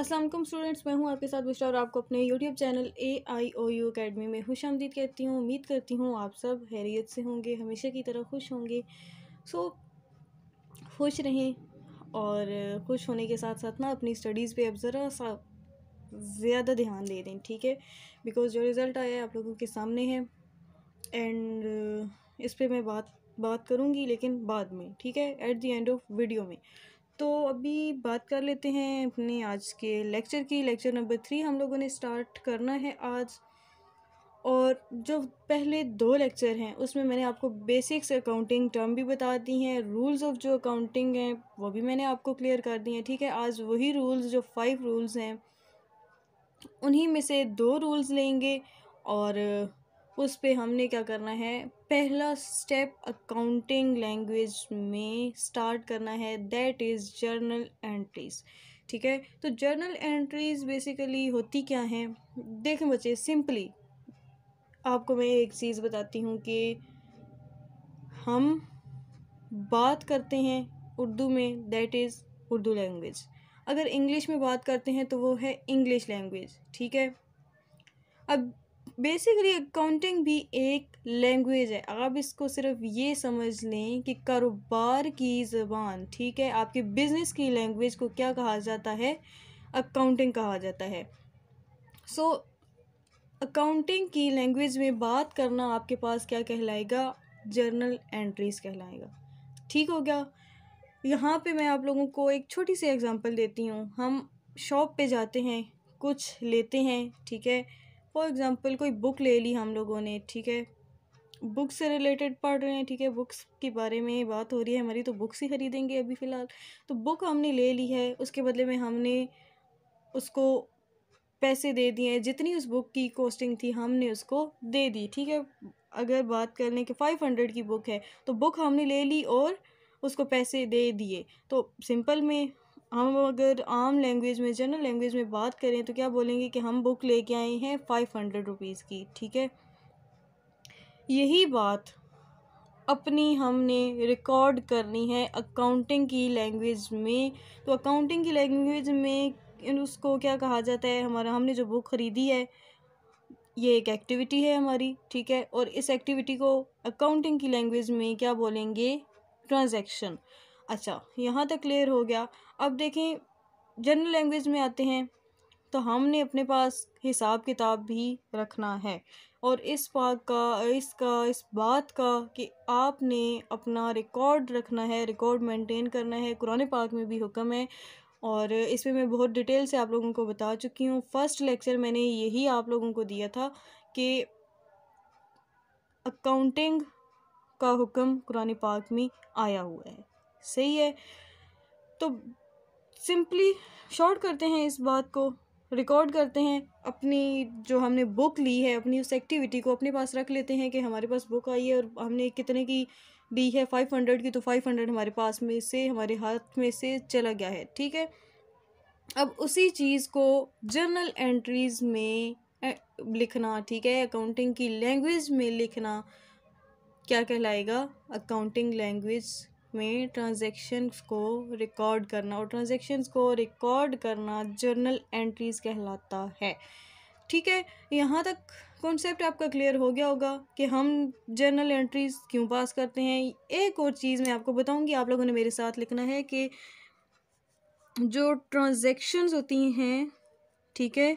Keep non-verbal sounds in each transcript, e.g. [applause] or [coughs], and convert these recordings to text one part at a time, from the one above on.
Aslam students मैं हूं आपके साथ बुशरा और आपको अपने YouTube channel A I O U academy में खुश आमदीद कहती हूं उम्मीद करती हूं आप सब हैरियत से होंगे हमेशा की तरह खुश होंगे सो so, खुश रहें और खुश होने के साथ साथ ना अपनी स्टडीज़ पे अब ज़रा सा ज़्यादा ध्यान दे दें ठीक है बिकॉज़ जो रिज़ल्ट आया है आप लोगों के सामने है एंड इस पर मैं बात बात करूँगी लेकिन बाद में ठीक है at the end of video में तो अभी बात कर लेते हैं अपने आज के लेक्चर की लेक्चर नंबर थ्री हम लोगों ने स्टार्ट करना है आज और जो पहले दो लेक्चर हैं उसमें मैंने आपको बेसिक्स अकाउंटिंग टर्म भी बता दी हैं रूल्स ऑफ जो अकाउंटिंग हैं वो भी मैंने आपको क्लियर कर दी हैं ठीक है आज वही रूल्स जो फाइव रूल्स हैं उन्हीं में से दो रूल्स लेंगे और उस पर हमने क्या करना है पहला स्टेप अकाउंटिंग लैंग्वेज में स्टार्ट करना है दैट इज़ जर्नल एंट्रीज़ ठीक है तो जर्नल एंट्रीज़ बेसिकली होती क्या हैं देखें बच्चे सिंपली आपको मैं एक चीज़ बताती हूँ कि हम बात करते हैं उर्दू में दैट इज़ उर्दू लैंग्वेज अगर इंग्लिश में बात करते हैं तो वो है इंग्लिश लैंग्वेज ठीक है अब बेसिकली अकाउंटिंग भी एक लैंग्वेज है आप इसको सिर्फ ये समझ लें कि कारोबार की ज़बान ठीक है आपके बिजनेस की लैंग्वेज को क्या कहा जाता है अकाउंटिंग कहा जाता है सो so, अकाउंटिंग की लैंग्वेज में बात करना आपके पास क्या कहलाएगा जर्नल एंट्रीज़ कहलाएगा ठीक हो गया यहाँ पे मैं आप लोगों को एक छोटी सी एग्जांपल देती हूँ हम शॉप पे जाते हैं कुछ लेते हैं ठीक है फॉर एग्ज़ाम्पल कोई बुक ले ली हम लोगों ने ठीक है बुक से रिलेटेड पढ़ रहे हैं ठीक है बुक्स के बारे में बात हो रही है हमारी तो बुक्स ही ख़रीदेंगे अभी फ़िलहाल तो बुक हमने ले ली है उसके बदले में हमने उसको पैसे दे दिए हैं जितनी उस बुक की कॉस्टिंग थी हमने उसको दे दी ठीक है अगर बात कर लें कि फ़ाइव हंड्रेड की बुक है तो बुक हमने ले ली और उसको पैसे दे दिए तो सिंपल में हम अगर आम लैंग्वेज में जनरल लैंग्वेज में बात करें तो क्या बोलेंगे कि हम बुक लेके आए हैं फ़ाइव हंड्रेड रुपीज़ की ठीक है यही बात अपनी हमने रिकॉर्ड करनी है अकाउंटिंग की लैंग्वेज में तो अकाउंटिंग की लैंग्वेज में उसको क्या कहा जाता है हमारा हमने जो बुक ख़रीदी है ये एक एक्टिविटी है हमारी ठीक है और इस एक्टिविटी को अकाउंटिंग की लैंग्वेज में क्या बोलेंगे ट्रांजैक्शन अच्छा यहाँ तक क्लियर हो गया अब देखें जनरल लैंग्वेज में आते हैं तो हमने अपने पास हिसाब किताब भी रखना है और इस बात का इसका इस बात का कि आपने अपना रिकॉर्ड रखना है रिकॉर्ड मेंटेन करना है कुरान पाक में भी हुक्म है और इस पर मैं बहुत डिटेल से आप लोगों को बता चुकी हूँ फ़र्स्ट लेक्चर मैंने यही आप लोगों को दिया था कि अकाउंटिंग का हुक्म कुरान पाक में आया हुआ है सही है तो सिंपली शॉर्ट करते हैं इस बात को रिकॉर्ड करते हैं अपनी जो हमने बुक ली है अपनी उस एक्टिविटी को अपने पास रख लेते हैं कि हमारे पास बुक आई है और हमने कितने की दी है फाइव हंड्रेड की तो फाइव हंड्रेड हमारे पास में से हमारे हाथ में से चला गया है ठीक है अब उसी चीज़ को जर्नल एंट्रीज़ में लिखना ठीक है अकाउंटिंग की लैंग्वेज में लिखना क्या कहलाएगा अकाउंटिंग लैंग्वेज में ट्रांजेक्शन्स को रिकॉर्ड करना और ट्रांजेक्शन्स को रिकॉर्ड करना जर्नल एंट्रीज़ कहलाता है ठीक है यहाँ तक कॉन्सेप्ट आपका क्लियर हो गया होगा कि हम जर्नल एंट्रीज़ क्यों पास करते हैं एक और चीज़ मैं आपको बताऊँगी आप लोगों ने मेरे साथ लिखना है कि जो ट्रांजेक्शन्स होती हैं ठीक है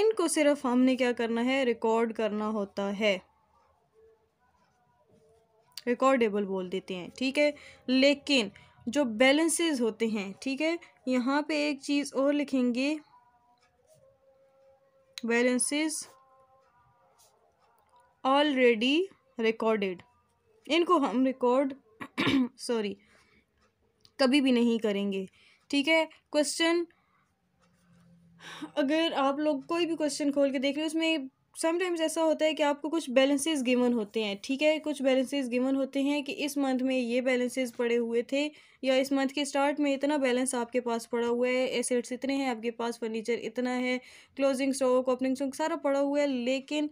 इनको सिर्फ हमने क्या करना है रिकॉर्ड करना होता है रिकॉर्डेबल बोल देते हैं ठीक है लेकिन जो बैलेंसेस होते हैं ठीक है यहाँ पे एक चीज़ और लिखेंगे बैलेंसेस ऑलरेडी रिकॉर्डेड इनको हम रिकॉर्ड सॉरी [coughs] कभी भी नहीं करेंगे ठीक है क्वेश्चन अगर आप लोग कोई भी क्वेश्चन खोल के देख रहे हो उसमें समटाइम्स ऐसा होता है कि आपको कुछ बैलेंसेस गिवन होते हैं ठीक है कुछ बैलेंसेस गिवन होते हैं कि इस मंथ में ये बैलेंसेस पड़े हुए थे या इस मंथ के स्टार्ट में इतना बैलेंस आपके पास पड़ा हुआ है एसेट्स इतने हैं आपके पास फर्नीचर इतना है क्लोजिंग स्टॉक ओपनिंग स्टॉक सारा पड़ा हुआ है लेकिन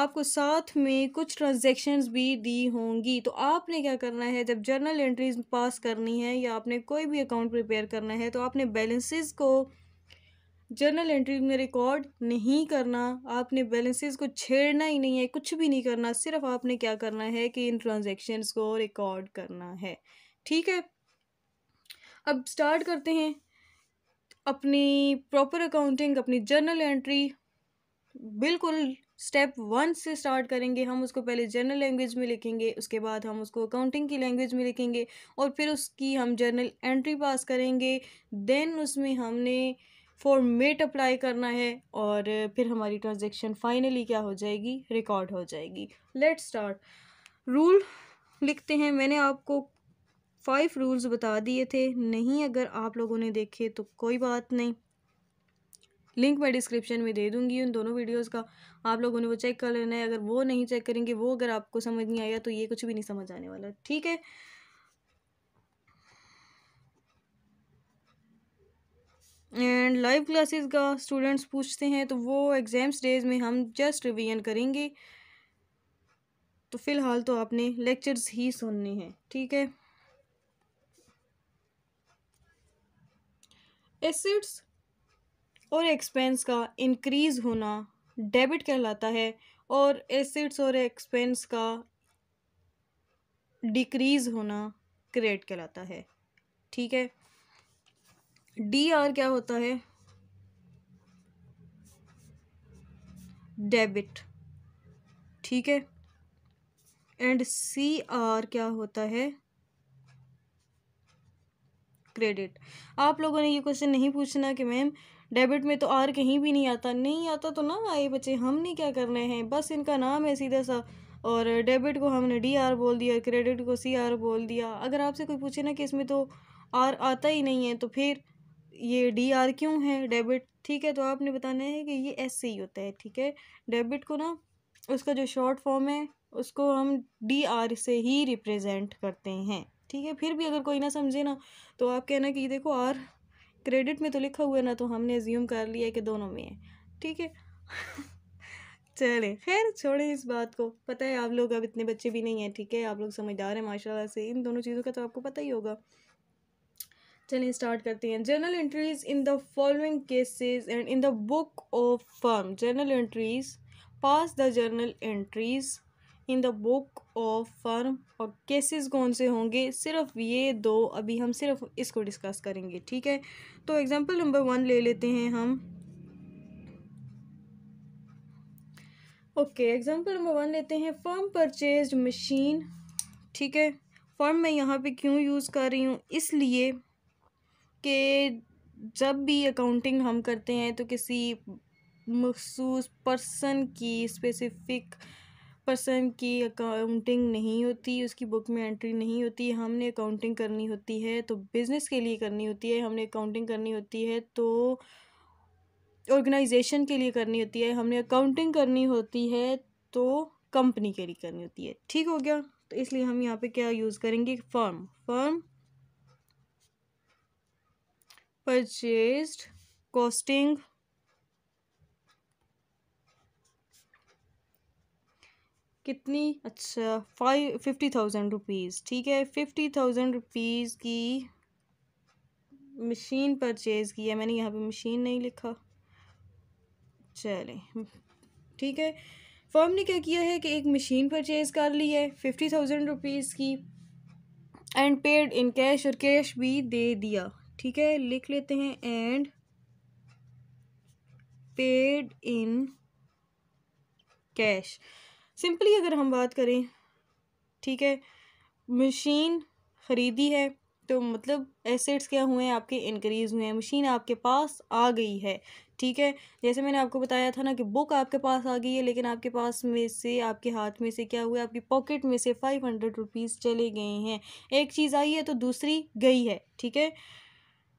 आपको साथ में कुछ ट्रांजेक्शन्स भी दी होंगी तो आपने क्या करना है जब जर्नल एंट्रीज पास करनी है या आपने कोई भी अकाउंट प्रिपेयर करना है तो आपने बैलेंसेस को जर्नल एंट्री में रिकॉर्ड नहीं करना आपने बैलेंसेस को छेड़ना ही नहीं है कुछ भी नहीं करना सिर्फ आपने क्या करना है कि इन ट्रांजेक्शन्स को रिकॉर्ड करना है ठीक है अब स्टार्ट करते हैं अपनी प्रॉपर अकाउंटिंग अपनी जर्नल एंट्री बिल्कुल स्टेप वन से स्टार्ट करेंगे हम उसको पहले जर्नल लैंग्वेज में लिखेंगे उसके बाद हम उसको अकाउंटिंग की लैंग्वेज में लिखेंगे और फिर उसकी हम जर्नल एंट्री पास करेंगे देन उसमें हमने फॉर्मेट अप्लाई करना है और फिर हमारी ट्रांजेक्शन फाइनली क्या हो जाएगी रिकॉर्ड हो जाएगी लेट स्टार्ट रूल लिखते हैं मैंने आपको फाइव रूल्स बता दिए थे नहीं अगर आप लोगों ने देखे तो कोई बात नहीं लिंक मैं डिस्क्रिप्शन में दे दूंगी उन दोनों वीडियोस का आप लोगों ने वो चेक कर लेना है अगर वो नहीं चेक करेंगे वो अगर आपको समझ नहीं आया तो ये कुछ भी नहीं समझ आने वाला ठीक है एंड लाइव क्लासेस का स्टूडेंट्स पूछते हैं तो वो एग्ज़ाम्स डेज में हम जस्ट रिवीजन करेंगे तो फ़िलहाल तो आपने लेक्चर्स ही सुनने हैं ठीक है एसिड्स और एक्सपेंस का इंक्रीज़ होना डेबिट कहलाता है और एसिड्स और एक्सपेंस का डिक्रीज़ होना क्रेडिट कहलाता है ठीक है डी आर क्या होता है डेबिट ठीक है एंड सी आर क्या होता है क्रेडिट आप लोगों ने ये क्वेश्चन नहीं पूछना कि मैम डेबिट में तो आर कहीं भी नहीं आता नहीं आता तो ना आए बच्चे हमने क्या करने हैं बस इनका नाम है सीधा सा और डेबिट को हमने डी आर बोल दिया क्रेडिट को सी आर बोल दिया अगर आपसे कोई पूछे ना कि इसमें तो आर आता ही नहीं है तो फिर ये डी आर क्यों है डेबिट ठीक है तो आपने बताना है कि ये एस से ही होता है ठीक है डेबिट को ना उसका जो शॉर्ट फॉर्म है उसको हम डी आर से ही रिप्रेजेंट करते हैं ठीक है फिर भी अगर कोई ना समझे ना तो आप कहना कि देखो आर क्रेडिट में तो लिखा हुआ है ना तो हमने ज्यूम कर लिया है कि दोनों में है ठीक है [laughs] चले खैर छोड़ें इस बात को पता है आप लोग अब इतने बच्चे भी नहीं हैं ठीक है आप लोग समझदार हैं माशाल्लाह से इन दोनों चीज़ों का तो आपको पता ही होगा चलिए स्टार्ट करते हैं journal entries in the following cases and in the book of firm journal entries pass the journal entries in the book of firm और केसेस कौन से होंगे सिर्फ ये दो अभी हम सिर्फ इसको डिस्कस करेंगे ठीक है तो एग्जांपल नंबर वन ले लेते हैं हम ओके एग्जांपल नंबर वन लेते हैं फर्म परचेज मशीन ठीक है फर्म मैं यहाँ पे क्यों यूज़ कर रही हूँ इसलिए कि जब भी अकाउंटिंग हम करते हैं तो किसी मखसूस पर्सन की स्पेसिफिक पर्सन की अकाउंटिंग नहीं होती उसकी बुक में एंट्री नहीं होती हमने अकाउंटिंग करनी होती है तो बिज़नेस के लिए करनी होती है हमने अकाउंटिंग करनी होती है तो ऑर्गेनाइजेशन के लिए करनी होती है हमने अकाउंटिंग करनी होती है तो कंपनी के लिए करनी होती है ठीक हो गया तो इसलिए हम यहाँ पे क्या यूज़ करेंगे फर्म फर्म purchased costing कितनी अच्छा फाइव फिफ्टी थाउजेंड रुपीज़ ठीक है फिफ्टी थाउजेंड रुपीज़ की मशीन परचेज़ की है मैंने यहाँ पे मशीन नहीं लिखा चलें ठीक है फर्म ने क्या किया है कि एक मशीन परचेज़ कर ली है फिफ्टी थाउजेंड रुपीज़ की एंड पेड इन कैश और कैश भी दे दिया ठीक है लिख लेते हैं and paid in cash simply अगर हम बात करें ठीक है मशीन ख़रीदी है तो मतलब एसेट्स क्या हुए हैं आपके इंक्रीज हुए हैं मशीन आपके पास आ गई है ठीक है जैसे मैंने आपको बताया था ना कि बुक आपके पास आ गई है लेकिन आपके पास में से आपके हाथ में से क्या हुआ आपकी पॉकेट में से फाइव हंड्रेड रुपीज़ चले गए हैं एक चीज़ आई है तो दूसरी गई है ठीक है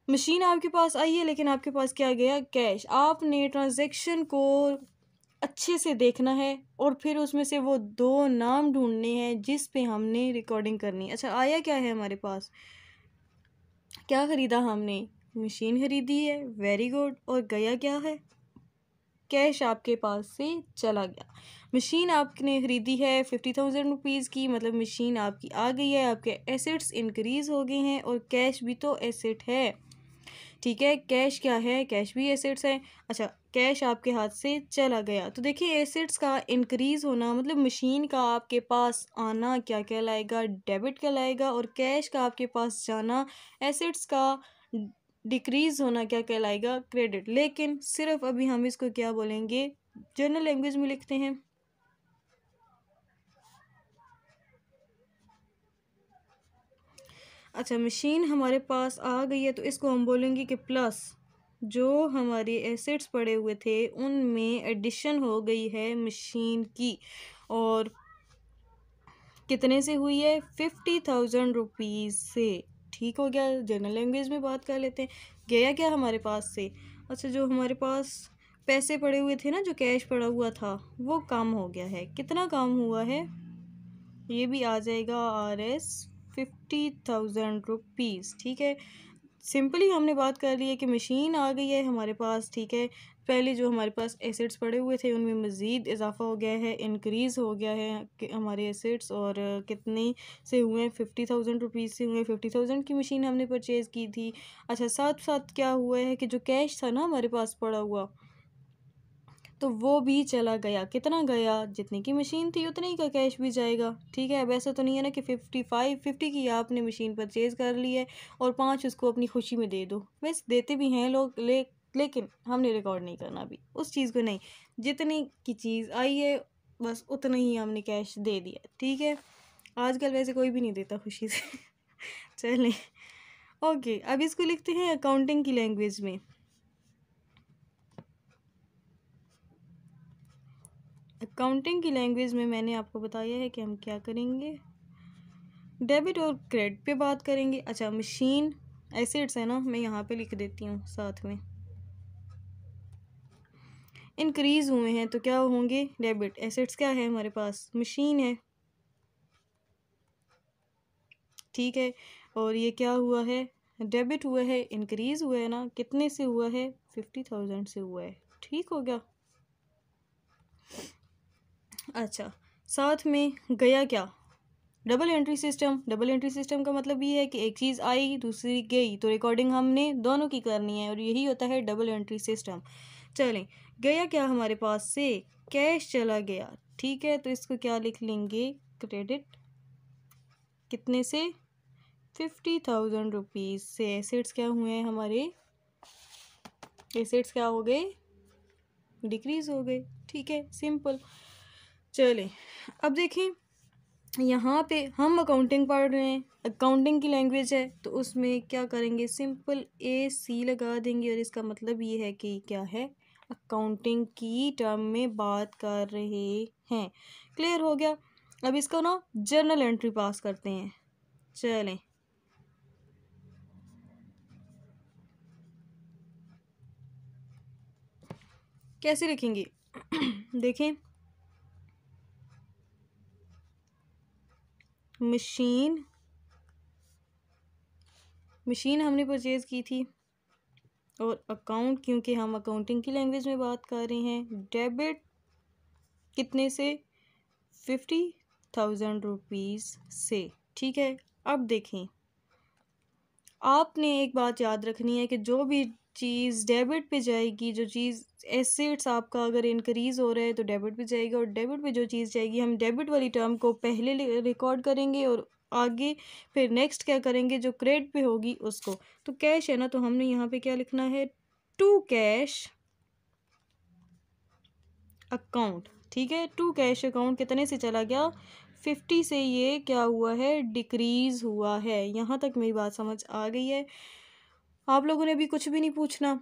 मशीन आपके पास आई है लेकिन आपके पास क्या गया कैश आपने ट्रांजेक्शन को अच्छे से देखना है और फिर उसमें से वो दो नाम ढूंढने हैं जिस पे हमने रिकॉर्डिंग करनी अच्छा आया क्या है हमारे पास क्या ख़रीदा हमने मशीन ख़रीदी है वेरी गुड और गया क्या है कैश आपके पास से चला गया मशीन आपने ख़रीदी है फिफ्टी थाउजेंड रुपीज़ की मतलब मशीन आपकी आ गई है आपके एसेट्स इंक्रीज़ हो गए हैं और कैश भी तो एसेट है ठीक है कैश क्या है कैश भी एसेट्स हैं अच्छा कैश आपके हाथ से चला गया तो देखिए एसेट्स का इंक्रीज़ होना मतलब मशीन का आपके पास आना क्या कहलाएगा डेबिट कहलाएगा और कैश का आपके पास जाना एसेट्स का डिक्रीज़ होना क्या कहलाएगा क्रेडिट लेकिन सिर्फ अभी हम इसको क्या बोलेंगे जनरल लैंग्वेज में लिखते हैं अच्छा मशीन हमारे पास आ गई है तो इसको हम बोलेंगे कि प्लस जो हमारे एसेट्स पड़े हुए थे उनमें एडिशन हो गई है मशीन की और कितने से हुई है फिफ्टी थाउजेंड रुपीज़ से ठीक हो गया जनरल लैंग्वेज में बात कर लेते हैं गया क्या हमारे पास से अच्छा जो हमारे पास पैसे पड़े हुए थे ना जो कैश पड़ा हुआ था वो कम हो गया है कितना कम हुआ है ये भी आ जाएगा R S fifty thousand rupees ठीक है सिंपली हमने बात कर ली है कि मशीन आ गई है हमारे पास ठीक है पहले जो हमारे पास एसेट्स पड़े हुए थे उनमें मज़ीद इजाफा हो गया है इनक्रीज़ हो गया है कि हमारे एसेट्स और कितने से हुए हैं फिफ्टी थाउजेंड रुपीज़ से हुए फिफ्टी थाउजेंड की मशीन हमने परचेज़ की थी अच्छा साथ साथ क्या हुआ है कि जो कैश था ना हमारे पास पड़ा हुआ तो वो भी चला गया कितना गया जितने की मशीन थी उतने ही का कैश भी जाएगा ठीक है अब ऐसा तो नहीं है ना कि फ़िफ्टी फाइव फिफ्टी की आपने मशीन परचेज़ कर ली है और पाँच उसको अपनी खुशी में दे दो वैसे देते भी हैं लोग ले लेकिन हमने रिकॉर्ड नहीं करना अभी उस चीज़ को नहीं जितने की चीज़ आई है बस उतना ही हमने कैश दे दिया ठीक है आजकल वैसे कोई भी नहीं देता खुशी से [laughs] चलें ओके अब इसको लिखते हैं अकाउंटिंग की लैंग्वेज में अकाउंटिंग की लैंग्वेज में मैंने आपको बताया है कि हम क्या करेंगे डेबिट और क्रेडिट पे बात करेंगे अच्छा मशीन एसेट्स है ना मैं यहाँ पे लिख देती हूँ साथ में इंक्रीज हुए हैं तो क्या होंगे डेबिट एसेट्स क्या है हमारे पास मशीन है ठीक है और ये क्या हुआ है डेबिट हुआ है इंक्रीज़ हुआ है ना कितने से हुआ है फिफ्टी थाउजेंड से हुआ है ठीक हो गया अच्छा साथ में गया क्या double entry system double entry system का मतलब ये है कि एक चीज़ आई दूसरी गई तो रिकॉर्डिंग हमने दोनों की करनी है और यही होता है डबल एंट्री सिस्टम चलें गया क्या हमारे पास से कैश चला गया ठीक है तो इसको क्या लिख लेंगे क्रेडिट कितने से फिफ्टी थाउजेंड रुपीज़ से एसेट्स क्या हुए हैं हमारे एसेट्स क्या हो गए डिक्रीज़ हो गए ठीक है सिंपल चलें अब देखें यहाँ पे हम अकाउंटिंग पढ़ रहे हैं अकाउंटिंग की लैंग्वेज है तो उसमें क्या करेंगे सिंपल ए सी लगा देंगे और इसका मतलब ये है कि क्या है अकाउंटिंग की टर्म में बात कर रहे हैं क्लियर हो गया अब इसका ना जर्नल एंट्री पास करते हैं चलें कैसे लिखेंगे [clears throat] देखें मशीन मशीन हमने परचेज़ की थी और अकाउंट क्योंकि हम अकाउंटिंग की लैंग्वेज में बात कर रहे हैं डेबिट कितने से फिफ्टी थाउजेंड रुपीज़ से ठीक है अब देखें आपने एक बात याद रखनी है कि जो भी चीज़ डेबिट पे जाएगी जो चीज़ एसेट्स आपका अगर इंक्रीज़ हो रहा है तो डेबिट पे जाएगा और डेबिट पे जो चीज़ जाएगी हम डेबिट वाली टर्म को पहले रिकॉर्ड करेंगे और आगे फिर नेक्स्ट क्या करेंगे जो क्रेडिट पे होगी उसको तो कैश है ना तो हमने यहाँ पे क्या लिखना है टू कैश अकाउंट ठीक है टू कैश अकाउंट कितने से चला गया फिफ्टी से ये क्या हुआ है डिक्रीज़ हुआ है यहाँ तक मेरी बात समझ आ गई है आप लोगों ने भी कुछ भी नहीं पूछना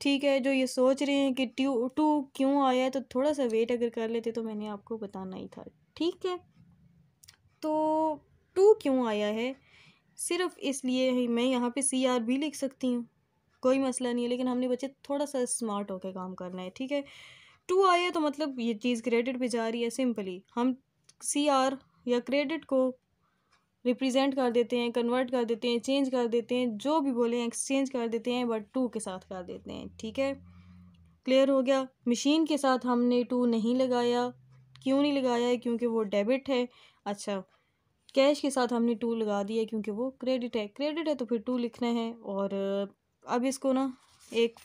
ठीक है जो ये सोच रहे हैं कि ट्यू टू क्यों आया है तो थोड़ा सा वेट अगर कर लेते तो मैंने आपको बताना ही था ठीक है तो टू क्यों आया है सिर्फ इसलिए ही मैं यहाँ पे सी आर भी लिख सकती हूँ कोई मसला नहीं है लेकिन हमने बच्चे थोड़ा सा स्मार्ट होकर काम करना है ठीक है टू आया तो मतलब ये चीज़ क्रेडिट पर जा रही है सिंपली हम सी आर या क्रेडिट को रिप्रेजेंट कर देते हैं कन्वर्ट कर देते हैं चेंज कर देते हैं जो भी बोले एक्सचेंज कर देते हैं बट टू के साथ कर देते हैं ठीक है क्लियर हो गया मशीन के साथ हमने टू नहीं लगाया क्यों नहीं लगाया है क्योंकि वो डेबिट है अच्छा कैश के साथ हमने टू लगा दिया है क्योंकि वो क्रेडिट है क्रेडिट है तो फिर टू लिखना है और अब इसको ना एक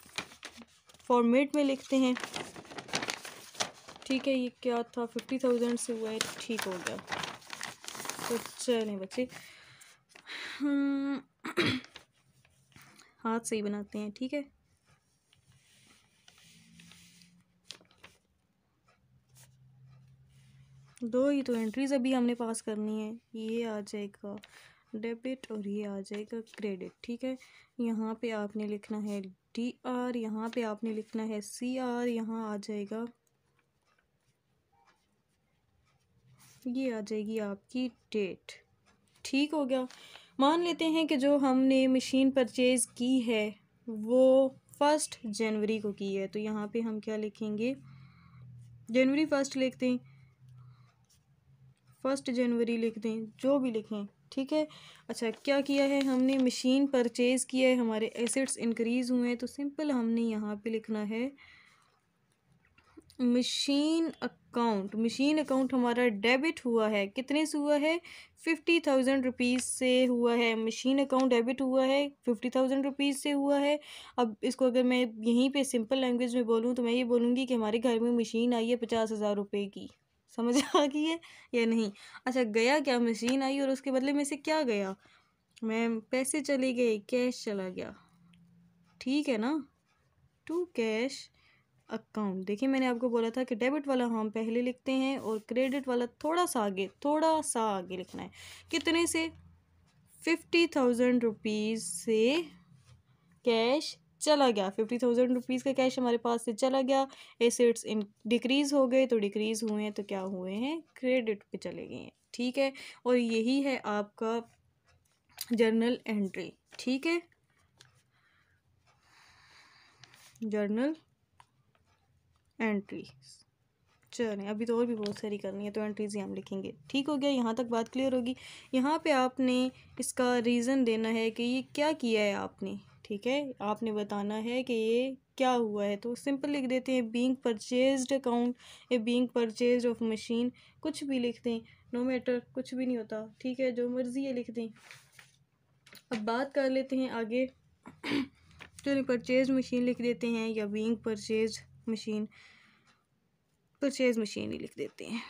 फॉर्मेट में लिखते हैं ठीक है ये क्या था फिफ्टी थाउजेंड से हुआ है ठीक हो गया कुछ नहीं बची हम्म, [clears throat] हाथ से ही बनाते हैं ठीक है दो ही तो एंट्रीज अभी हमने पास करनी है ये आ जाएगा डेबिट और ये आ जाएगा क्रेडिट ठीक है यहाँ पे आपने लिखना है डी आर यहाँ पे आपने लिखना है सी आर यहाँ आ जाएगा ये आ जाएगी आपकी डेट ठीक हो गया मान लेते हैं कि जो हमने मशीन परचेज़ की है वो फर्स्ट जनवरी को की है तो यहाँ पे हम क्या लिखेंगे जनवरी फर्स्ट लिख दें फर्स्ट जनवरी लिख दें जो भी लिखें ठीक है अच्छा क्या किया है हमने मशीन परचेज़ किया है हमारे एसेट्स इंक्रीज़ हुए हैं तो सिंपल हमने यहाँ पे लिखना है मशीन अकाउंट मशीन अकाउंट हमारा डेबिट हुआ है कितने से हुआ है फिफ्टी थाउजेंड रुपीज़ से हुआ है मशीन अकाउंट डेबिट हुआ है फिफ्टी थाउजेंड रुपीज़ से हुआ है अब इसको अगर मैं यहीं पे सिंपल लैंग्वेज में बोलूँ तो मैं ये बोलूँगी कि हमारे घर में मशीन आई है पचास हज़ार रुपये की समझ [laughs] आ गई है या नहीं अच्छा गया क्या मशीन आई और उसके बदले में से क्या गया मैम पैसे चले गए कैश चला गया ठीक है ना टू कैश अकाउंट देखिए मैंने आपको बोला था कि डेबिट वाला हम पहले लिखते हैं और क्रेडिट वाला थोड़ा सा आगे थोड़ा सा आगे लिखना है कितने से फिफ्टी थाउजेंड रुपीज़ से कैश चला गया फिफ्टी थाउजेंड रुपीज़ का कैश हमारे पास से चला गया एसेट्स इन डिक्रीज़ हो गए तो डिक्रीज़ हुए हैं तो क्या हुए हैं क्रेडिट पे चले गए हैं ठीक है और यही है आपका जर्नल एंट्री ठीक है जर्नल एंट्रीज चलें अभी तो और भी बहुत सारी करनी है तो एंट्रीज ही हम लिखेंगे ठीक हो गया यहाँ तक बात क्लियर होगी यहाँ पे आपने इसका रीज़न देना है कि ये क्या किया है आपने ठीक है आपने बताना है कि ये क्या हुआ है तो सिंपल लिख देते हैं being purchase account a being purchase of machine कुछ भी लिख दें नो मैटर कुछ भी नहीं होता ठीक है जो मर्ज़ी है लिख दें अब बात कर लेते हैं आगे चलिए परचेज मशीन लिख देते हैं या being purchase machine purchase machine ही लिख देते हैं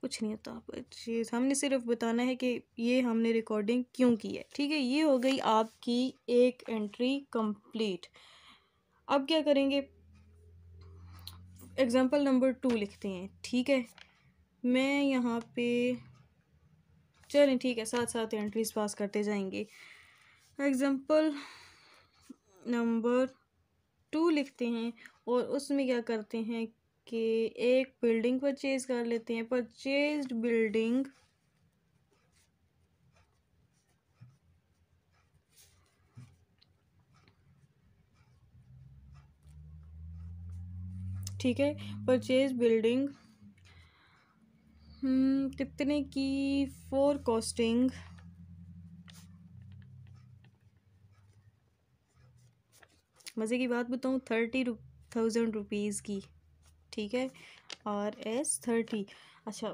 कुछ नहीं होता परचेज़ हमने सिर्फ बताना है कि ये हमने रिकॉर्डिंग क्यों की है ठीक है ये हो गई आपकी एक एंट्री कंप्लीट अब क्या करेंगे एग्ज़ाम्पल नंबर टू लिखते हैं ठीक है मैं यहाँ पे चलें ठीक है साथ साथ एंट्रीज पास करते जाएंगे एग्ज़ाम्पल नंबर टू लिखते हैं और उसमें क्या करते हैं कि एक बिल्डिंग परचेज कर लेते हैं परचेज बिल्डिंग ठीक है परचेज बिल्डिंग हम्म, कितने की फोर कॉस्टिंग मज़े की बात बताऊँ थर्टी रु थाउजेंड रुपीज़ की ठीक है आर एस थर्टी अच्छा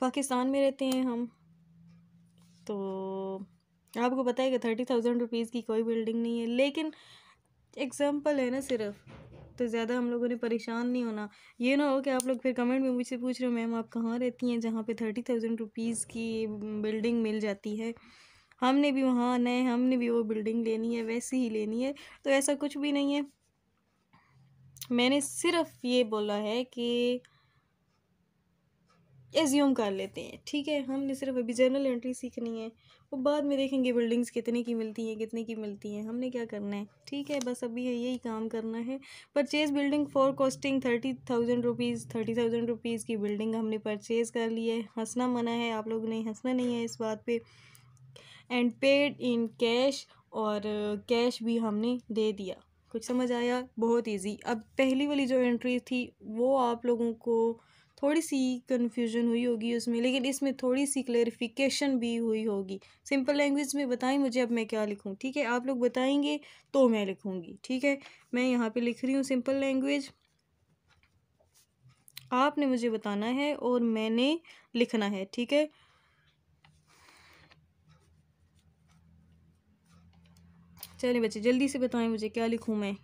पाकिस्तान में रहते हैं हम तो आपको पता है कि थर्टी थाउजेंड रुपीज़ की कोई बिल्डिंग नहीं है लेकिन एग्ज़ाम्पल है ना सिर्फ तो ज़्यादा हम लोगों ने परेशान नहीं होना ये ना हो कि आप लोग फिर कमेंट में मुझसे पूछ रहे हो मैम आप कहाँ रहती हैं जहाँ पे थर्टी थाउजेंड रुपीज़ की बिल्डिंग मिल जाती है हमने भी वहाँ आना है हमने भी वो बिल्डिंग लेनी है वैसी ही लेनी है तो ऐसा कुछ भी नहीं है मैंने सिर्फ ये बोला है कि एज्यूम कर लेते हैं ठीक है हमने सिर्फ अभी जर्नल एंट्री सीखनी है वो बाद में देखेंगे बिल्डिंग्स कितने की मिलती हैं कितने की मिलती हैं हमने क्या करना है ठीक है बस अभी है यही काम करना है purchase building for costing thirty thousand rupees thirty thousand rupees की बिल्डिंग हमने परचेज़ कर ली है हंसना मना है आप लोग नहीं हंसना नहीं है इस बात पर एंड पेड इन कैश और कैश uh, भी हमने दे दिया कुछ समझ आया बहुत इजी अब पहली वाली जो एंट्री थी वो आप लोगों को थोड़ी सी कन्फ्यूजन हुई होगी उसमें लेकिन इसमें थोड़ी सी क्लेरिफिकेशन भी हुई होगी सिंपल लैंग्वेज में बताएं मुझे अब मैं क्या लिखूं ठीक है आप लोग बताएंगे तो मैं लिखूंगी ठीक है मैं यहाँ पे लिख रही हूँ सिंपल लैंग्वेज आपने मुझे बताना है और मैंने लिखना है ठीक है चले बच्चे जल्दी से बताएं मुझे क्या लिखूँ मैं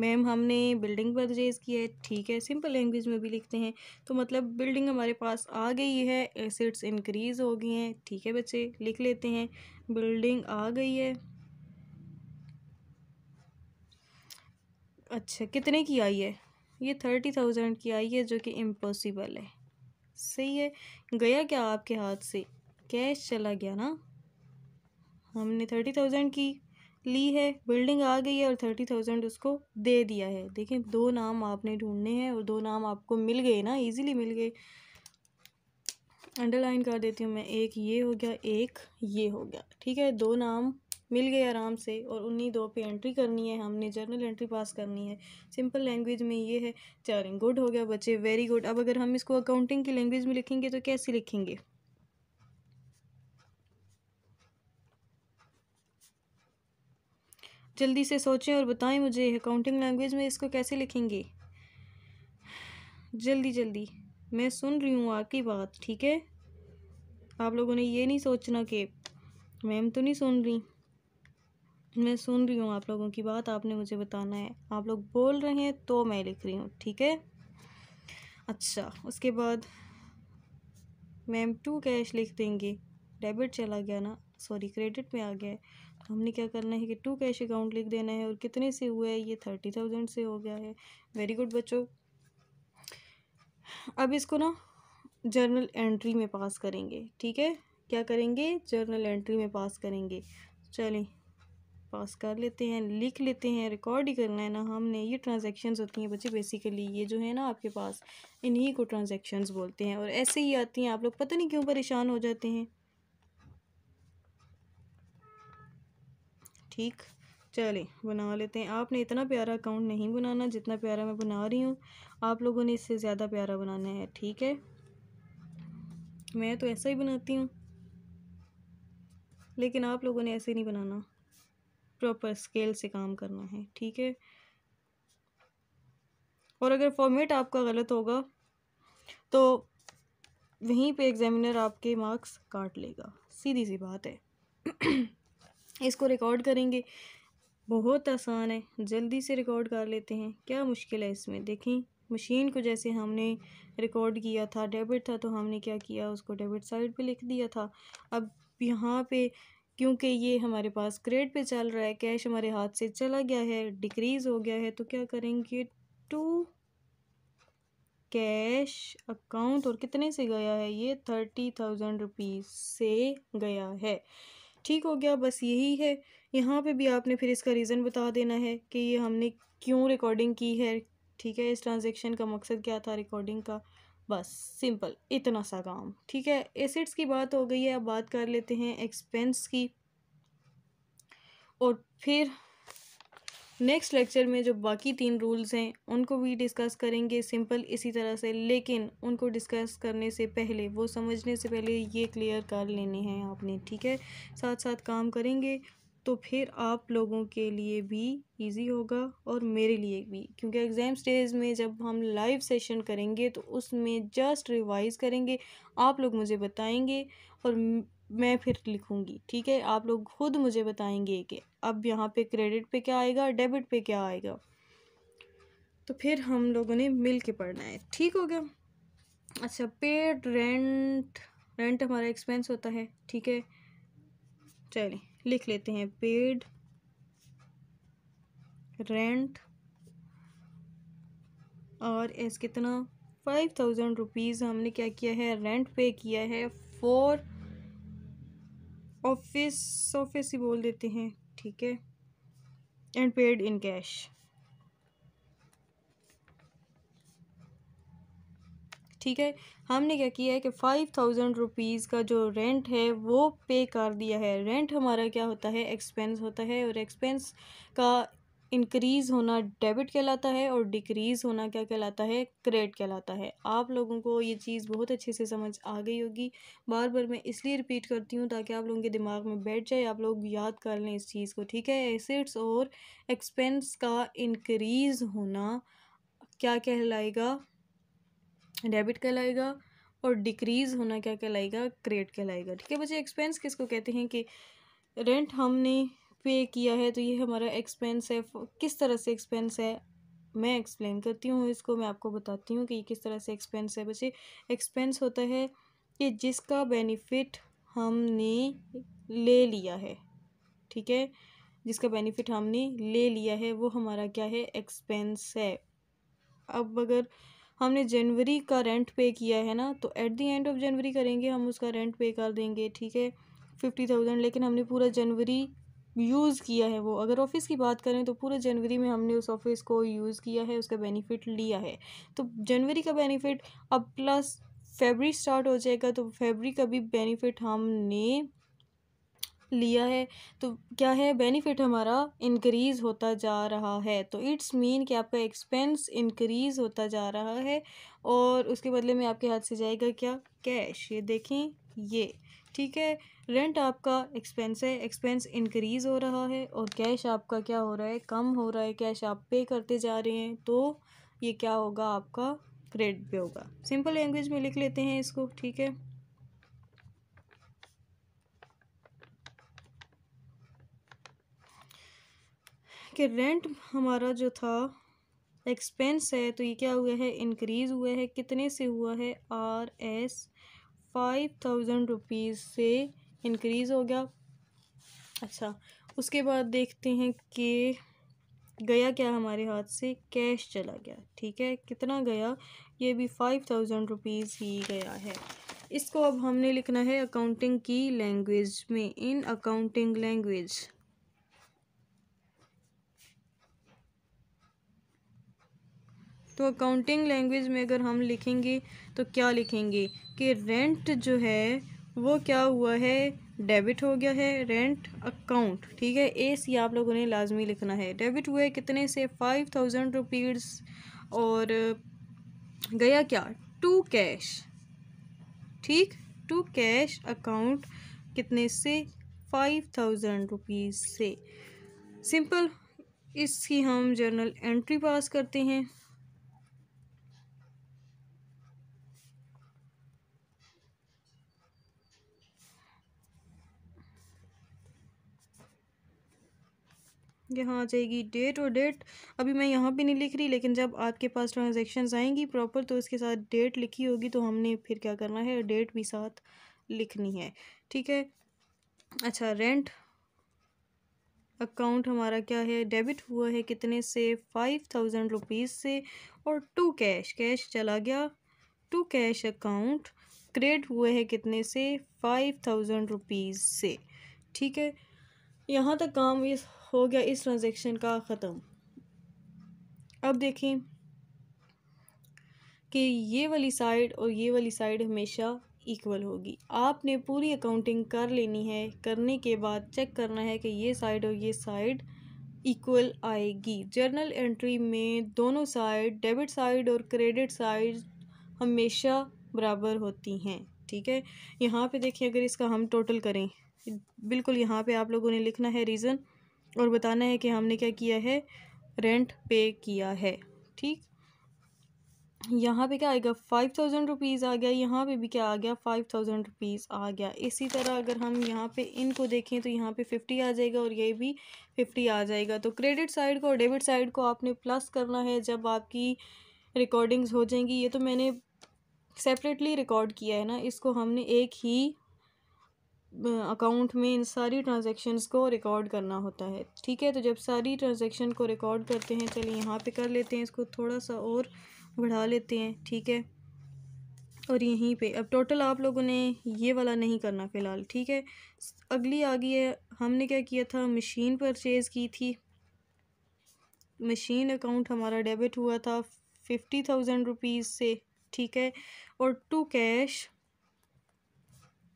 मैम हमने बिल्डिंग परचेज़ की है ठीक है सिंपल लैंग्वेज में भी लिखते हैं तो मतलब बिल्डिंग हमारे पास आ गई है एसेट्स इंक्रीज हो गई हैं ठीक है बच्चे लिख लेते हैं बिल्डिंग आ गई है अच्छा कितने की आई है ये थर्टी थाउजेंड की आई है जो कि इम्पॉसिबल है सही है गया क्या आपके हाथ से कैश चला गया ना हमने थर्टी थाउजेंड की ली है बिल्डिंग आ गई है और थर्टी थाउजेंड उसको दे दिया है देखें दो नाम आपने ढूंढने हैं और दो नाम आपको मिल गए ना इजीली मिल गए अंडरलाइन कर देती हूँ मैं एक ये हो गया एक ये हो गया ठीक है दो नाम मिल गए आराम से और उन्हीं दो पे एंट्री करनी है हमने जर्नल एंट्री पास करनी है सिंपल लैंग्वेज में ये है चारिंग गुड हो गया बच्चे वेरी गुड अब अगर हम इसको अकाउंटिंग की लैंग्वेज में लिखेंगे तो कैसे लिखेंगे जल्दी से सोचें और बताएं मुझे अकाउंटिंग लैंग्वेज में इसको कैसे लिखेंगे जल्दी जल्दी मैं सुन रही हूँ आपकी बात ठीक है आप लोगों ने ये नहीं सोचना कि मैम तो नहीं सुन रही मैं सुन रही हूँ आप लोगों की बात आपने मुझे बताना है आप लोग बोल रहे हैं तो मैं लिख रही हूँ ठीक है अच्छा उसके बाद मैम टू कैश लिख देंगे डेबिट चला गया ना सॉरी क्रेडिट में आ गया है हमने क्या करना है कि टू कैश अकाउंट लिख देना है और कितने से हुआ है ये थर्टी थाउजेंड से हो गया है वेरी गुड बच्चों अब इसको ना जर्नल एंट्री में पास करेंगे ठीक है क्या करेंगे जर्नल एंट्री में पास करेंगे चलें पास कर लेते हैं लिख लेते हैं रिकॉर्ड ही करना है ना हमने ये ट्रांजेक्शन्स होती हैं बच्चे बेसिकली ये जो है ना आपके पास इन्हीं को ट्रांजेक्शन्स बोलते हैं और ऐसे ही आती हैं आप लोग पता नहीं क्यों परेशान हो जाते हैं ठीक चलें बना लेते हैं आपने इतना प्यारा अकाउंट नहीं बनाना जितना प्यारा मैं बना रही हूँ आप लोगों ने इससे ज़्यादा प्यारा बनाना है ठीक है मैं तो ऐसा ही बनाती हूँ लेकिन आप लोगों ने ऐसे नहीं बनाना प्रॉपर स्केल से काम करना है ठीक है और अगर फॉर्मेट आपका गलत होगा तो वहीं पे एग्ज़ामिनर आपके मार्क्स काट लेगा सीधी सी बात है इसको रिकॉर्ड करेंगे बहुत आसान है जल्दी से रिकॉर्ड कर लेते हैं क्या मुश्किल है इसमें देखें मशीन को जैसे हमने रिकॉर्ड किया था डेबिट था तो हमने क्या किया उसको डेबिट साइड पे लिख दिया था अब यहाँ पे क्योंकि ये हमारे पास क्रेड पे चल रहा है कैश हमारे हाथ से चला गया है डिक्रीज़ हो गया है तो क्या करेंगे टू कैश अकाउंट और कितने से गया है ये थर्टी थाउजेंड रुपीज़ से गया है ठीक हो गया बस यही है यहाँ पे भी आपने फिर इसका रीज़न बता देना है कि ये हमने क्यों रिकॉर्डिंग की है ठीक है इस ट्रांजेक्शन का मकसद क्या था रिकॉर्डिंग का बस सिंपल इतना सा काम ठीक है एसेट्स की बात हो गई है अब बात कर लेते हैं एक्सपेंस की और फिर नेक्स्ट लेक्चर में जो बाकी तीन रूल्स हैं उनको भी डिस्कस करेंगे सिंपल इसी तरह से लेकिन उनको डिस्कस करने से पहले वो समझने से पहले ये क्लियर कर लेने हैं आपने ठीक है साथ साथ काम करेंगे तो फिर आप लोगों के लिए भी इजी होगा और मेरे लिए भी क्योंकि एग्ज़ाम स्टेज में जब हम लाइव सेशन करेंगे तो उसमें जस्ट रिवाइज़ करेंगे आप लोग मुझे बताएंगे और मैं फिर लिखूँगी ठीक है आप लोग खुद मुझे बताएंगे कि अब यहाँ पे क्रेडिट पे क्या आएगा डेबिट पे क्या आएगा तो फिर हम लोगों ने मिल के पढ़ना है ठीक हो गया अच्छा पेड रेंट रेंट हमारा एक्सपेंस होता है ठीक है चलिए लिख लेते हैं पेड रेंट और एस कितना फाइव थाउजेंड रुपीज़ हमने क्या किया है रेंट पे किया है फोर ऑफिस ऑफिस ही बोल देते हैं ठीक है एंड पेड इन कैश ठीक है हमने क्या किया है कि फ़ाइव थाउजेंड रुपीज़ का जो रेंट है वो पे कर दिया है रेंट हमारा क्या होता है एक्सपेंस होता है और एक्सपेंस का इंक्रीज़ होना डेबिट कहलाता है और डिक्रीज़ होना क्या कहलाता है क्रेडिट कहलाता है आप लोगों को ये चीज़ बहुत अच्छे से समझ आ गई होगी बार बार मैं इसलिए रिपीट करती हूँ ताकि आप लोगों के दिमाग में बैठ जाए आप लोग याद कर लें इस चीज़ को ठीक है एसेट्स और एक्सपेंस का इंक्रीज़ होना क्या कहलाएगा डेबिट कहलाएगा और डिक्रीज़ होना क्या कहलाएगा क्रेडिट कहलाएगा ठीक है बच्चे एक्सपेंस किसको कहते हैं कि रेंट हमने पे किया है तो ये हमारा एक्सपेंस है किस तरह से एक्सपेंस है मैं एक्सप्लेन करती हूँ इसको मैं आपको बताती हूँ कि ये किस तरह से एक्सपेंस है बच्चे एक्सपेंस होता है कि जिसका बेनिफिट हमने ले लिया है ठीक है जिसका बेनिफिट हमने ले लिया है वो हमारा क्या है एक्सपेंस है अब अगर हमने जनवरी का रेंट पे किया है ना तो एट दी एंड ऑफ जनवरी करेंगे हम उसका रेंट पे कर देंगे ठीक है फिफ्टी थाउजेंड लेकिन हमने पूरा जनवरी यूज़ किया है वो अगर ऑफिस की बात करें तो पूरे जनवरी में हमने उस ऑफिस को यूज़ किया है उसका बेनिफिट लिया है तो जनवरी का बेनिफिट अब प्लस फेबरी स्टार्ट हो जाएगा तो फेबरी का भी बेनिफिट हमने लिया है तो क्या है बेनिफिट हमारा इंक्रीज़ होता जा रहा है तो इट्स मीन कि आपका एक्सपेंस इंक्रीज़ होता जा रहा है और उसके बदले में आपके हाथ से जाएगा क्या कैश ये देखें ये ठीक है रेंट आपका एक्सपेंस है एक्सपेंस इंक्रीज़ हो रहा है और कैश आपका क्या हो रहा है कम हो रहा है कैश आप पे करते जा रहे हैं तो ये क्या होगा आपका क्रेडिट पे होगा सिंपल लैंग्वेज में लिख लेते हैं इसको ठीक है कि रेंट हमारा जो था एक्सपेंस है तो ये क्या हुआ है इंक्रीज़ हुआ है कितने से हुआ है R S five thousand rupees से इनक्रीज़ हो गया अच्छा उसके बाद देखते हैं कि गया क्या हमारे हाथ से कैश चला गया ठीक है कितना गया ये भी फाइव थाउजेंड रुपीज़ ही गया है इसको अब हमने लिखना है अकाउंटिंग की लैंग्वेज में इन अकाउंटिंग लैंग्वेज तो अकाउंटिंग लैंग्वेज में अगर हम लिखेंगे तो क्या लिखेंगे कि रेंट जो है वो क्या हुआ है डेबिट हो गया है रेंट अकाउंट ठीक है ए सी आप लोगों ने लाजमी लिखना है डेबिट हुआ है कितने से फाइव थाउजेंड रुपीज़ और गया क्या टू कैश ठीक टू कैश अकाउंट कितने से फाइव थाउजेंड रुपीज़ से सिंपल इसकी हम जर्नल एंट्री पास करते हैं यहाँ आ जाएगी डेट और डेट अभी मैं यहाँ पे नहीं लिख रही लेकिन जब आपके पास ट्रांजेक्शन आएंगी प्रॉपर तो इसके साथ डेट लिखी होगी तो हमने फिर क्या करना है डेट भी साथ लिखनी है ठीक है अच्छा रेंट अकाउंट हमारा क्या है डेबिट हुआ है कितने से फाइव थाउजेंड रुपीज़ से और टू कैश कैश चला गया टू कैश अकाउंट क्रेडिट हुए है कितने से फाइव थाउजेंड रुपीज़ से ठीक है यहाँ तक काम इस हो गया इस ट्रांजेक्शन का ख़त्म अब देखें कि ये वाली साइड और ये वाली साइड हमेशा इक्वल होगी आपने पूरी अकाउंटिंग कर लेनी है करने के बाद चेक करना है कि ये साइड और ये साइड इक्वल आएगी जर्नल एंट्री में दोनों साइड डेबिट साइड और क्रेडिट साइड हमेशा बराबर होती हैं ठीक है यहाँ पे देखिए अगर इसका हम टोटल करें बिल्कुल यहाँ पे आप लोगों ने लिखना है रीज़न और बताना है कि हमने क्या किया है रेंट पे किया है ठीक यहाँ पे क्या आएगा फाइव थाउजेंड रुपीज़ आ गया यहाँ पे भी क्या आ गया फाइव थाउजेंड रुपीज़ आ गया इसी तरह अगर हम यहाँ पे इनको देखें तो यहाँ पे फिफ्टी आ जाएगा और ये भी फिफ्टी आ जाएगा तो क्रेडिट साइड को और डेबिट साइड को आपने प्लस करना है जब आपकी रिकॉर्डिंग्स हो जाएंगी ये तो मैंने सेपरेटली रिकॉर्ड किया है ना इसको हमने एक ही अकाउंट में इन सारी ट्रांजेक्शन्स को रिकॉर्ड करना होता है ठीक है तो जब सारी ट्रांजेक्शन को रिकॉर्ड करते हैं चलिए यहाँ पे कर लेते हैं इसको थोड़ा सा और बढ़ा लेते हैं ठीक है और यहीं पे अब टोटल आप लोगों ने ये वाला नहीं करना फ़िलहाल ठीक है अगली आ गई है हमने क्या किया था मशीन परचेज़ की थी मशीन अकाउंट हमारा डेबिट हुआ था फिफ्टी थाउजेंड रुपीज़ से ठीक है और टू कैश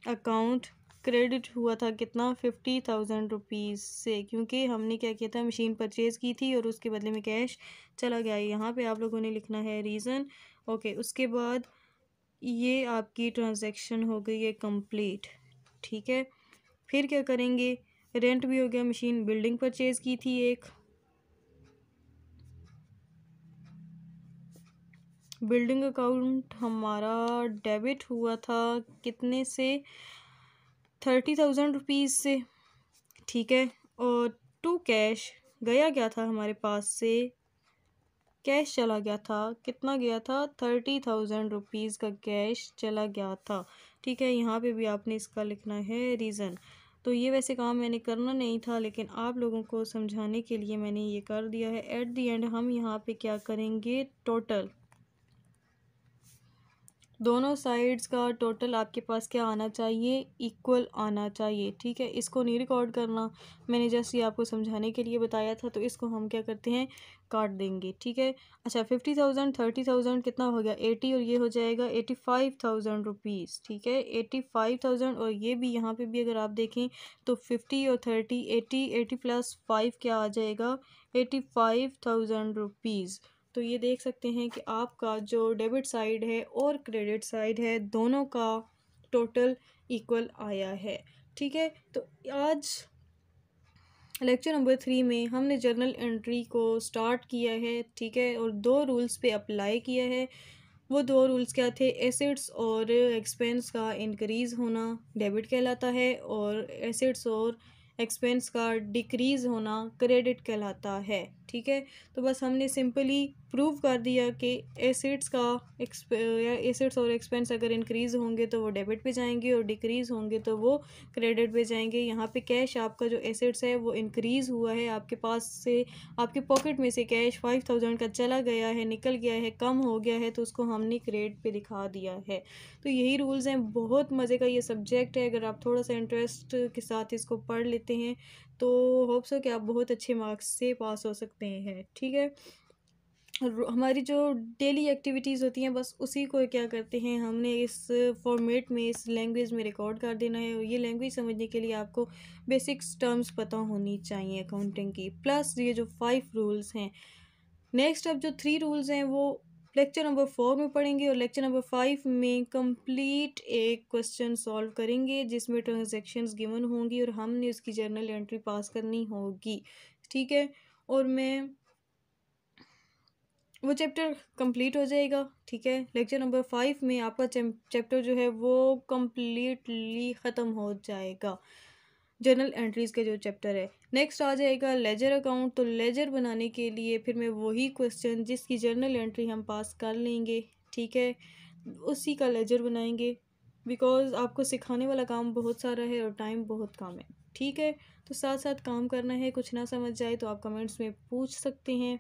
अकाउंट क्रेडिट हुआ था कितना फिफ्टी थाउजेंड रुपीज़ से क्योंकि हमने क्या किया था मशीन परचेज़ की थी और उसके बदले में कैश चला गया है यहाँ पे आप लोगों ने लिखना है रीज़न ओके उसके बाद ये आपकी ट्रांजैक्शन हो गई है कंप्लीट ठीक है फिर क्या करेंगे रेंट भी हो गया मशीन बिल्डिंग परचेज़ की थी एक बिल्डिंग अकाउंट हमारा डेबिट हुआ था कितने से थर्टी थाउजेंड रुपीज़ से ठीक है और टू कैश गया क्या था हमारे पास से कैश चला गया था कितना गया था थर्टी थाउजेंड रुपीज़ का कैश चला गया था ठीक है यहाँ पे भी आपने इसका लिखना है रीज़न तो ये वैसे काम मैंने करना नहीं था लेकिन आप लोगों को समझाने के लिए मैंने ये कर दिया है एट दी एंड हम यहाँ पे क्या करेंगे टोटल दोनों साइड्स का टोटल आपके पास क्या आना चाहिए इक्वल आना चाहिए ठीक है इसको नहीं रिकॉर्ड करना मैंने जैसे ही आपको समझाने के लिए बताया था तो इसको हम क्या करते हैं काट देंगे ठीक है अच्छा फिफ्टी थाउजेंड थर्टी थाउजेंड कितना हो गया एटी और ये हो जाएगा एटी फाइव थाउजेंड रुपीज़ ठीक है एटी फाइव थाउजेंड और ये भी यहाँ पे भी अगर आप देखें तो फिफ्टी और thirty eighty eighty plus five क्या आ जाएगा एटी फाइव थाउजेंड रुपीज़ तो ये देख सकते हैं कि आपका जो डेबिट साइड है और क्रेडिट साइड है दोनों का टोटल इक्वल आया है ठीक है तो आज लेक्चर नंबर थ्री में हमने जर्नल एंट्री को स्टार्ट किया है ठीक है और दो रूल्स पे अप्लाई किया है वो दो रूल्स क्या थे एसेट्स और एक्सपेंस का इंक्रीज़ होना डेबिट कहलाता है और एसेट्स और एक्सपेंस का डिक्रीज़ होना क्रेडिट कहलाता है ठीक है तो बस हमने सिंपली प्रूव कर दिया कि एसिड्स का या एसिड्स और एक्सपेंस अगर इंक्रीज़ होंगे तो वो डेबिट पे जाएंगे और डिक्रीज़ होंगे तो वो क्रेडिट पे जाएंगे यहाँ पे कैश आपका जो एसिड्स है वो इंक्रीज़ हुआ है आपके पास से आपके पॉकेट में से कैश फाइव थाउजेंड का चला गया है निकल गया है कम हो गया है तो उसको हमने क्रेडिट पर दिखा दिया है तो यही रूल्स हैं बहुत मज़े का ये सब्जेक्ट है अगर आप थोड़ा सा इंटरेस्ट के साथ इसको पढ़ लेते हैं तो होप्स हो कि आप बहुत अच्छे मार्क्स से पास हो सकते हैं ठीक है हमारी जो डेली एक्टिविटीज़ होती हैं बस उसी को क्या करते हैं हमने इस फॉर्मेट में इस लैंग्वेज में रिकॉर्ड कर देना है और ये लैंग्वेज समझने के लिए आपको बेसिक्स टर्म्स पता होनी चाहिए अकाउंटिंग की प्लस ये जो फाइव रूल्स हैं नेक्स्ट अब जो थ्री रूल्स हैं वो लेक्चर नंबर फोर में पढ़ेंगे और लेक्चर नंबर फाइव में कंप्लीट एक क्वेश्चन सॉल्व करेंगे जिसमें ट्रांजेक्शन गिवन होंगी और हमने उसकी जर्नल एंट्री पास करनी होगी ठीक है और मैं वो चैप्टर कंप्लीट हो जाएगा ठीक है लेक्चर नंबर फाइव में आपका चैप्टर जो है वो कम्प्लीटली ख़त्म हो जाएगा जर्नल एंट्रीज़ का जो चैप्टर है नेक्स्ट आ जाएगा लेजर अकाउंट तो लेजर बनाने के लिए फिर मैं वही क्वेश्चन जिसकी जर्नल एंट्री हम पास कर लेंगे ठीक है उसी का लेजर बनाएंगे बिकॉज़ आपको सिखाने वाला काम बहुत सारा है और टाइम बहुत कम है ठीक है तो साथ साथ काम करना है कुछ ना समझ जाए तो आप कमेंट्स में पूछ सकते हैं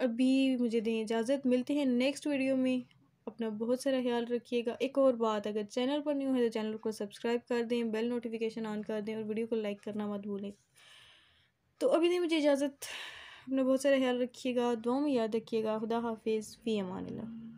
अभी मुझे दें इजाज़त मिलते हैं नेक्स्ट वीडियो में अपना बहुत सारा ख्याल रखिएगा एक और बात अगर चैनल पर न्यू है तो चैनल को सब्सक्राइब कर दें बेल नोटिफिकेशन ऑन कर दें और वीडियो को लाइक करना मत भूलें तो अभी दें मुझे इजाज़त अपना बहुत सारा ख्याल रखिएगा दुआ में याद रखिएगा खुदा हाफिज़ फ़ी अमान